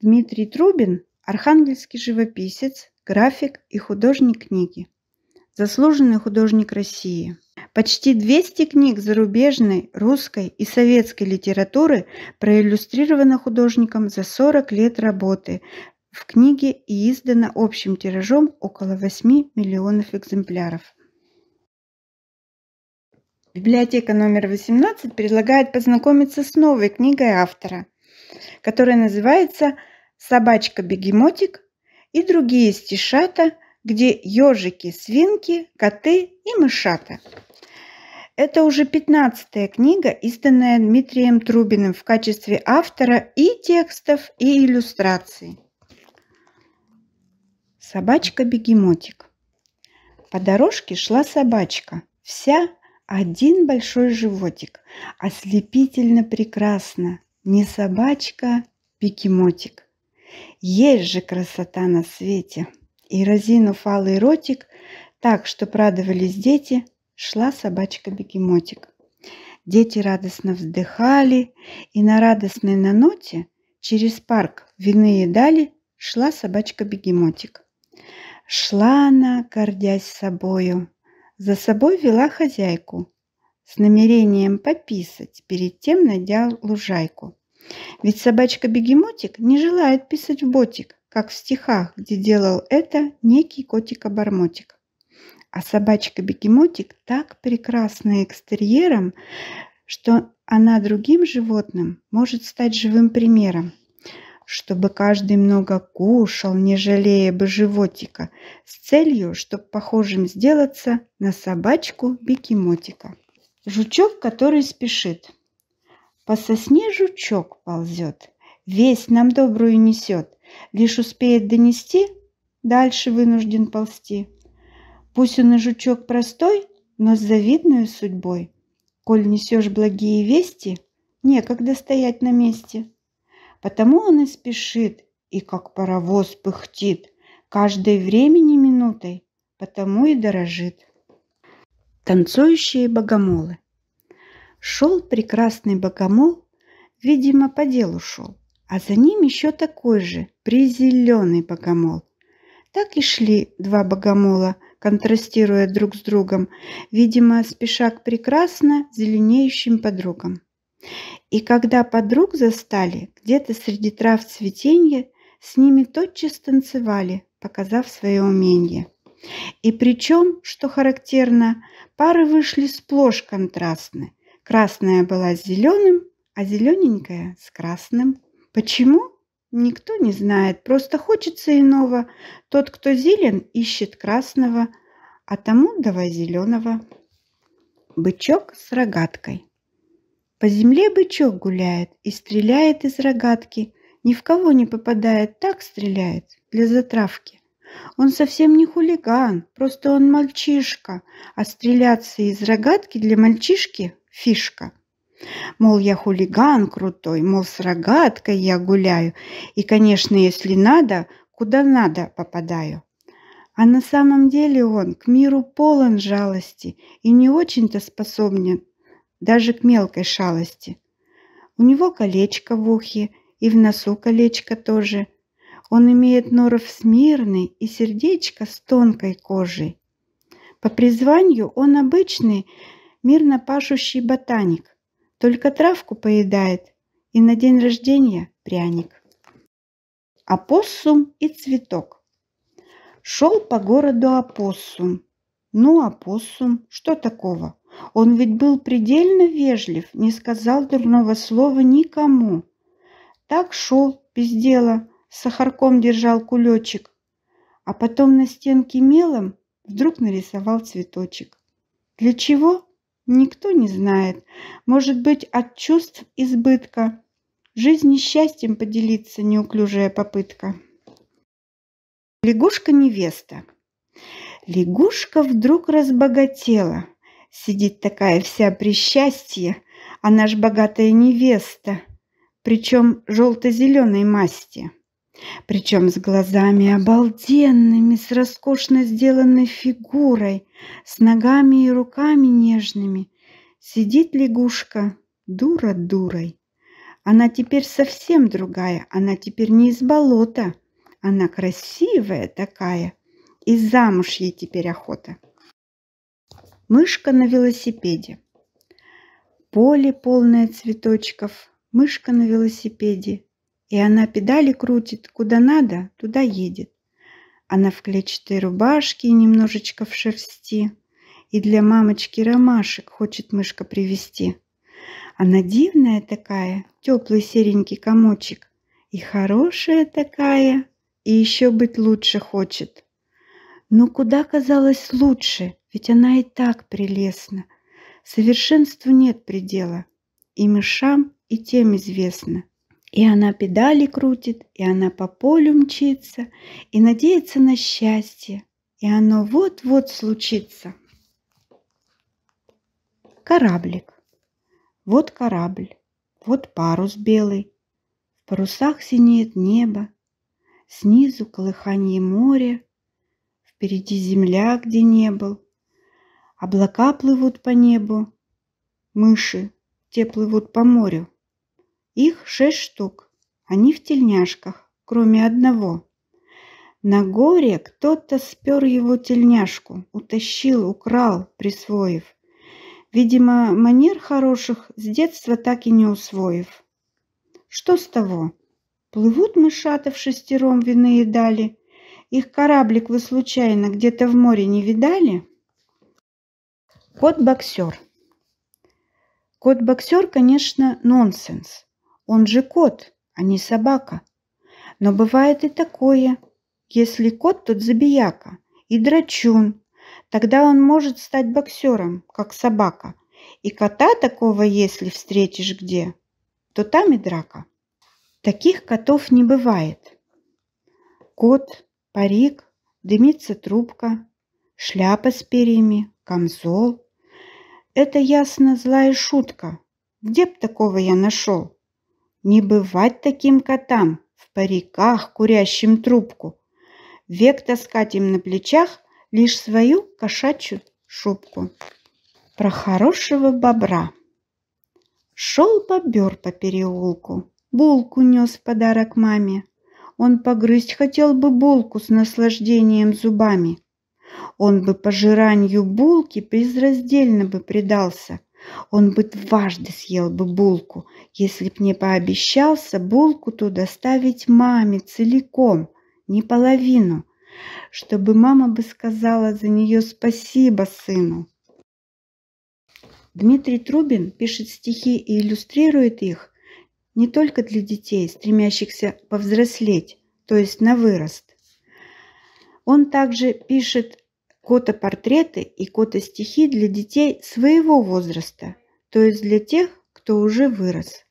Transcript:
Дмитрий Трубин – архангельский живописец, график и художник книги. Заслуженный художник России. Почти 200 книг зарубежной, русской и советской литературы проиллюстрировано художником за 40 лет работы в книге и издано общим тиражом около 8 миллионов экземпляров. Библиотека номер 18 предлагает познакомиться с новой книгой автора – которая называется «Собачка-бегемотик» и другие стишата, где ежики, свинки, коты и мышата. Это уже пятнадцатая книга, изданная Дмитрием Трубиным в качестве автора и текстов, и иллюстраций. Собачка-бегемотик. По дорожке шла собачка, вся один большой животик, ослепительно прекрасно, не собачка, пикемотик. Есть же красота на свете. И разинув алый ротик, так, что радовались дети, шла собачка-бегемотик. Дети радостно вздыхали, и на радостной ноте через парк вины и дали шла собачка-бегемотик. Шла она, гордясь собою, за собой вела хозяйку – с намерением пописать, перед тем найдя лужайку. Ведь собачка-бегемотик не желает писать в ботик, как в стихах, где делал это некий котик-обормотик. А собачка-бегемотик так прекрасна экстерьером, что она другим животным может стать живым примером. Чтобы каждый много кушал, не жалея бы животика, с целью, чтобы похожим сделаться на собачку-бегемотика. Жучок, который спешит. По сосне жучок ползет, Весть нам добрую несет, Лишь успеет донести, Дальше вынужден ползти. Пусть он и жучок простой, Но с завидной судьбой. Коль несешь благие вести, Некогда стоять на месте. Потому он и спешит, И как паровоз пыхтит, Каждой времени минутой, Потому и дорожит танцующие богомолы. Шел прекрасный богомол, видимо, по делу шел, а за ним еще такой же, призеленый богомол. Так и шли два богомола, контрастируя друг с другом, видимо, спеша к прекрасно зеленеющим подругам. И когда подруг застали где-то среди трав цветения, с ними тотчас танцевали, показав свое умение. И причем, что характерно, пары вышли сплошь контрастны. Красная была с зеленым, а зелененькая с красным. Почему? Никто не знает, просто хочется иного. Тот, кто зелен, ищет красного, а тому давай зеленого. Бычок с рогаткой. По земле бычок гуляет и стреляет из рогатки. Ни в кого не попадает, так стреляет, для затравки. Он совсем не хулиган, просто он мальчишка, а стреляться из рогатки для мальчишки – фишка. Мол, я хулиган крутой, мол, с рогаткой я гуляю, и, конечно, если надо, куда надо попадаю. А на самом деле он к миру полон жалости и не очень-то способен даже к мелкой шалости. У него колечко в ухе и в носу колечко тоже – он имеет норов смирный и сердечко с тонкой кожей. По призванию он обычный, мирно пашущий ботаник, только травку поедает и на день рождения пряник. Апоссум и цветок. Шел по городу апоссум. Ну, апоссум, что такого? Он ведь был предельно вежлив, не сказал дурного слова никому. Так шел без дела, сахарком держал кулечек, а потом на стенке мелом вдруг нарисовал цветочек. Для чего? Никто не знает. Может быть, от чувств избытка. Жизнь счастьем поделиться неуклюжая попытка. Лягушка-невеста. Лягушка вдруг разбогатела. Сидит такая вся при счастье, а наш богатая невеста, причем желто-зеленой масти причем с глазами обалденными, с роскошно сделанной фигурой, с ногами и руками нежными. Сидит лягушка, дура дурой. Она теперь совсем другая, она теперь не из болота. Она красивая такая, и замуж ей теперь охота. Мышка на велосипеде. Поле полное цветочков, мышка на велосипеде – и она педали крутит, куда надо, туда едет. Она в клетчатой рубашке и немножечко в шерсти. И для мамочки ромашек хочет мышка привезти. Она дивная такая, теплый серенький комочек. И хорошая такая, и еще быть лучше хочет. Но куда казалось лучше, ведь она и так прелестна. Совершенству нет предела, и мышам, и тем известно – и она педали крутит, и она по полю мчится, и надеется на счастье, и оно вот-вот случится. Кораблик. Вот корабль, вот парус белый, в парусах синеет небо, снизу колыхание моря, впереди земля, где не был, облака плывут по небу, мыши, те плывут по морю. Их шесть штук. Они в тельняшках, кроме одного. На горе кто-то спер его тельняшку, утащил, украл, присвоив. Видимо, манер хороших с детства так и не усвоив. Что с того? Плывут мышата в шестером вины и дали. Их кораблик вы случайно где-то в море не видали? Кот-боксер. Кот-боксер, конечно, нонсенс. Он же кот, а не собака. Но бывает и такое. Если кот, тот забияка и драчун. Тогда он может стать боксером, как собака. И кота такого, если встретишь где, то там и драка. Таких котов не бывает. Кот, парик, дымится трубка, шляпа с перьями, камзол. Это ясно злая шутка. Где б такого я нашел? Не бывать таким котам в париках, курящим трубку. Век таскать им на плечах лишь свою кошачью шубку. Про хорошего бобра. Шел бобер по переулку, булку нес в подарок маме. Он погрызть хотел бы булку с наслаждением зубами. Он бы пожиранию булки безраздельно бы предался – он бы дважды съел бы булку, если б не пообещался булку ту доставить маме целиком, не половину, чтобы мама бы сказала за нее спасибо сыну. Дмитрий Трубин пишет стихи и иллюстрирует их не только для детей, стремящихся повзрослеть, то есть на вырост. Он также пишет кота-портреты и кота-стихи для детей своего возраста, то есть для тех, кто уже вырос.